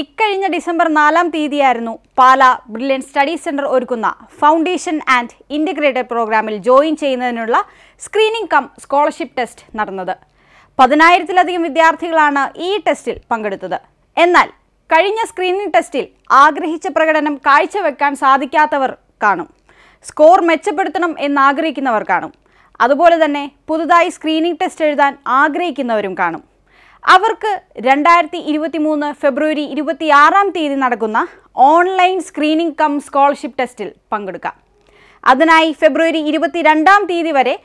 ഇക്കഴിഞ്ഞ ഡിസംബർ നാലാം തീയതിയായിരുന്നു പാല ബ്രില്യൻ സ്റ്റഡി സെന്റർ ഒരുക്കുന്ന ഫൗണ്ടേഷൻ ആൻഡ് ഇൻ്റഗ്രേറ്റഡ് പ്രോഗ്രാമിൽ ജോയിൻ ചെയ്യുന്നതിനുള്ള സ്ക്രീനിംഗ് കം സ്കോളർഷിപ്പ് ടെസ്റ്റ് നടന്നത് പതിനായിരത്തിലധികം വിദ്യാർത്ഥികളാണ് ഈ ടെസ്റ്റിൽ പങ്കെടുത്തത് എന്നാൽ കഴിഞ്ഞ സ്ക്രീനിംഗ് ടെസ്റ്റിൽ ആഗ്രഹിച്ച പ്രകടനം കാഴ്ചവെക്കാൻ സാധിക്കാത്തവർ കാണും സ്കോർ മെച്ചപ്പെടുത്തണം എന്നാഗ്രഹിക്കുന്നവർ കാണും അതുപോലെ തന്നെ പുതുതായി സ്ക്രീനിംഗ് ടെസ്റ്റ് എഴുതാൻ ആഗ്രഹിക്കുന്നവരും കാണും അവർക്ക് രണ്ടായിരത്തി ഇരുപത്തി മൂന്ന് ഫെബ്രുവരി ആറാം തീയതി നടക്കുന്ന ഓൺലൈൻ സ്ക്രീനിംഗ് കം സ്കോളർഷിപ്പ് ടെസ്റ്റിൽ പങ്കെടുക്കാം അതിനായി ഫെബ്രുവരി രണ്ടാം തീയതി വരെ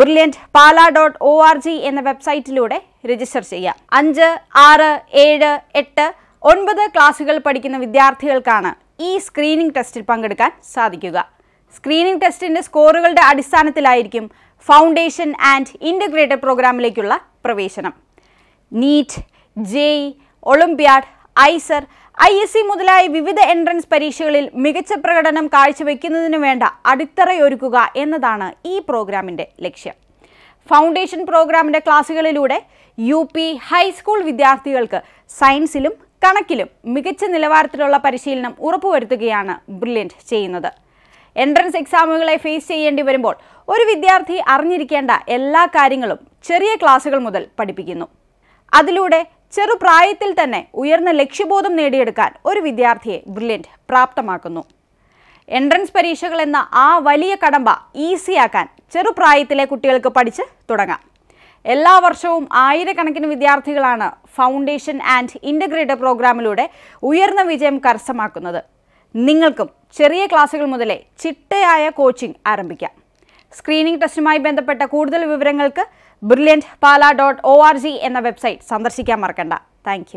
brilliant Pala dot O R G എന്ന വെബ്സൈറ്റിലൂടെ രജിസ്റ്റർ ചെയ്യാം അഞ്ച് ആറ് ഏഴ് എട്ട് ഒൻപത് ക്ലാസ്സുകൾ പഠിക്കുന്ന വിദ്യാർത്ഥികൾക്കാണ് ഈ സ്ക്രീനിംഗ് ടെസ്റ്റിൽ പങ്കെടുക്കാൻ സാധിക്കുക സ്ക്രീനിംഗ് ടെസ്റ്റിൻ്റെ സ്കോറുകളുടെ അടിസ്ഥാനത്തിലായിരിക്കും ഫൗണ്ടേഷൻ ആൻഡ് ഇൻ്റഗ്രേറ്റഡ് പ്രോഗ്രാമിലേക്കുള്ള പ്രവേശനം NEET JEE olympiad IISER I S C മുതലായ വിവിധ എൻട്രൻസ് പരീക്ഷകളിൽ മികച്ച പ്രകടനം കാഴ്ചവെക്കുന്നതിനു വേണ്ട അടിത്തറയൊരുക്കുക എന്നതാണ് ഈ പ്രോഗ്രാമിൻ്റെ ലക്ഷ്യം ഫൗണ്ടേഷൻ പ്രോഗ്രാമിൻ്റെ ക്ലാസ്സുകളിലൂടെ യു പി ഹൈസ്കൂൾ വിദ്യാർത്ഥികൾക്ക് സയൻസിലും കണക്കിലും മികച്ച നിലവാരത്തിലുള്ള പരിശീലനം ഉറപ്പുവരുത്തുകയാണ് ബ്രില്യൻറ്റ് ചെയ്യുന്നത് എൻട്രൻസ് എക്സാമുകളെ ഫേസ് ചെയ്യേണ്ടി വരുമ്പോൾ ഒരു വിദ്യാർത്ഥി അറിഞ്ഞിരിക്കേണ്ട എല്ലാ കാര്യങ്ങളും ചെറിയ ക്ലാസ്സുകൾ മുതൽ പഠിപ്പിക്കുന്നു അതിലൂടെ ചെറുപ്രായത്തിൽ തന്നെ ഉയർന്ന ലക്ഷ്യബോധം നേടിയെടുക്കാൻ ഒരു വിദ്യാർത്ഥിയെ ബ്രില്യൻറ്റ് പ്രാപ്തമാക്കുന്നു എൻട്രൻസ് പരീക്ഷകൾ എന്ന ആ വലിയ കടമ്പ ഈസിയാക്കാൻ ചെറുപ്രായത്തിലെ കുട്ടികൾക്ക് പഠിച്ച് തുടങ്ങാം എല്ലാ വർഷവും ആയിരക്കണക്കിന് വിദ്യാർത്ഥികളാണ് ഫൗണ്ടേഷൻ ആൻഡ് ഇൻ്റഗ്രേറ്റഡ് പ്രോഗ്രാമിലൂടെ ഉയർന്ന വിജയം കരസ്ഥമാക്കുന്നത് നിങ്ങൾക്കും ചെറിയ ക്ലാസ്സുകൾ മുതലേ ചിട്ടയായ കോച്ചിംഗ് ആരംഭിക്കാം സ്ക്രീനിംഗ് ടെസ്റ്റുമായി ബന്ധപ്പെട്ട കൂടുതൽ വിവരങ്ങൾക്ക് brilliant Pala dot O R G എന്ന വെബ്സൈറ്റ് സന്ദർശിക്കാൻ മറക്കണ്ട താങ്ക്